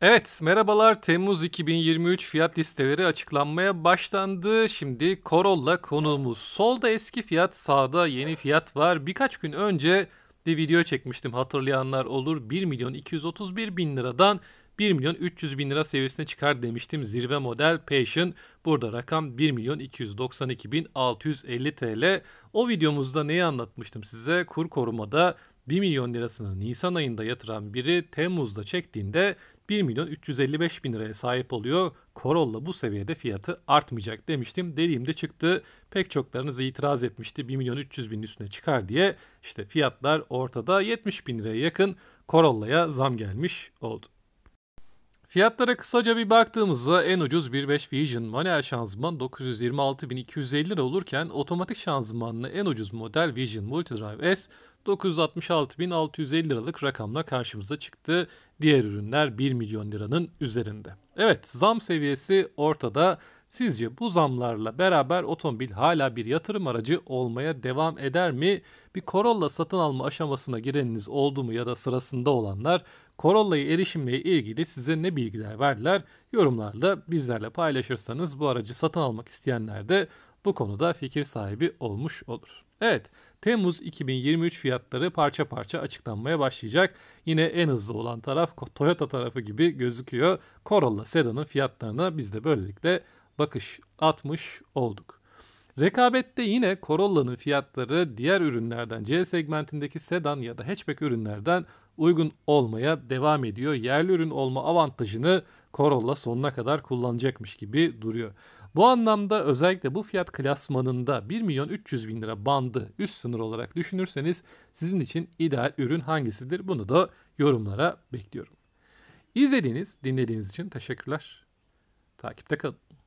Evet merhabalar Temmuz 2023 fiyat listeleri açıklanmaya başlandı. Şimdi Corolla konuğumuz. Solda eski fiyat sağda yeni fiyat var. Birkaç gün önce bir video çekmiştim hatırlayanlar olur. 1 milyon 231 bin liradan 1 milyon 300 bin lira seviyesine çıkar demiştim. Zirve model Passion burada rakam 1 milyon 292 bin 650 TL. O videomuzda neyi anlatmıştım size? Kur korumada 1 milyon lirasını Nisan ayında yatıran biri Temmuz'da çektiğinde 1 milyon 355 bin liraya sahip oluyor. Corolla bu seviyede fiyatı artmayacak demiştim. Dediğimde çıktı. Pek çoklarınız itiraz etmişti. 1 milyon 300 bin üstüne çıkar diye. İşte fiyatlar ortada 70 bin liraya yakın Corolla'ya zam gelmiş oldu. Fiyatlara kısaca bir baktığımızda en ucuz 1.5 Vision manuel şanzıman 926.250 lira olurken otomatik şanzımanlı en ucuz model Vision Multidrive S 966.650 liralık rakamla karşımıza çıktı. Diğer ürünler 1 milyon liranın üzerinde. Evet zam seviyesi ortada Sizce bu zamlarla beraber otomobil hala bir yatırım aracı olmaya devam eder mi? Bir Corolla satın alma aşamasına gireniniz oldu mu ya da sırasında olanlar Corolla'ya erişimle ilgili size ne bilgiler verdiler? Yorumlarda bizlerle paylaşırsanız bu aracı satın almak isteyenler de bu konuda fikir sahibi olmuş olur. Evet, Temmuz 2023 fiyatları parça parça açıklanmaya başlayacak. Yine en hızlı olan taraf Toyota tarafı gibi gözüküyor. Corolla sedanın fiyatlarına biz de böylelikle bakış atmış olduk. Rekabette yine Corolla'nın fiyatları diğer ürünlerden C segmentindeki sedan ya da hatchback ürünlerden uygun olmaya devam ediyor. Yerli ürün olma avantajını Corolla sonuna kadar kullanacakmış gibi duruyor. Bu anlamda özellikle bu fiyat klasmanında 1 milyon 300 bin lira bandı üst sınır olarak düşünürseniz sizin için ideal ürün hangisidir? Bunu da yorumlara bekliyorum. İzlediğiniz, dinlediğiniz için teşekkürler. Takipte kalın.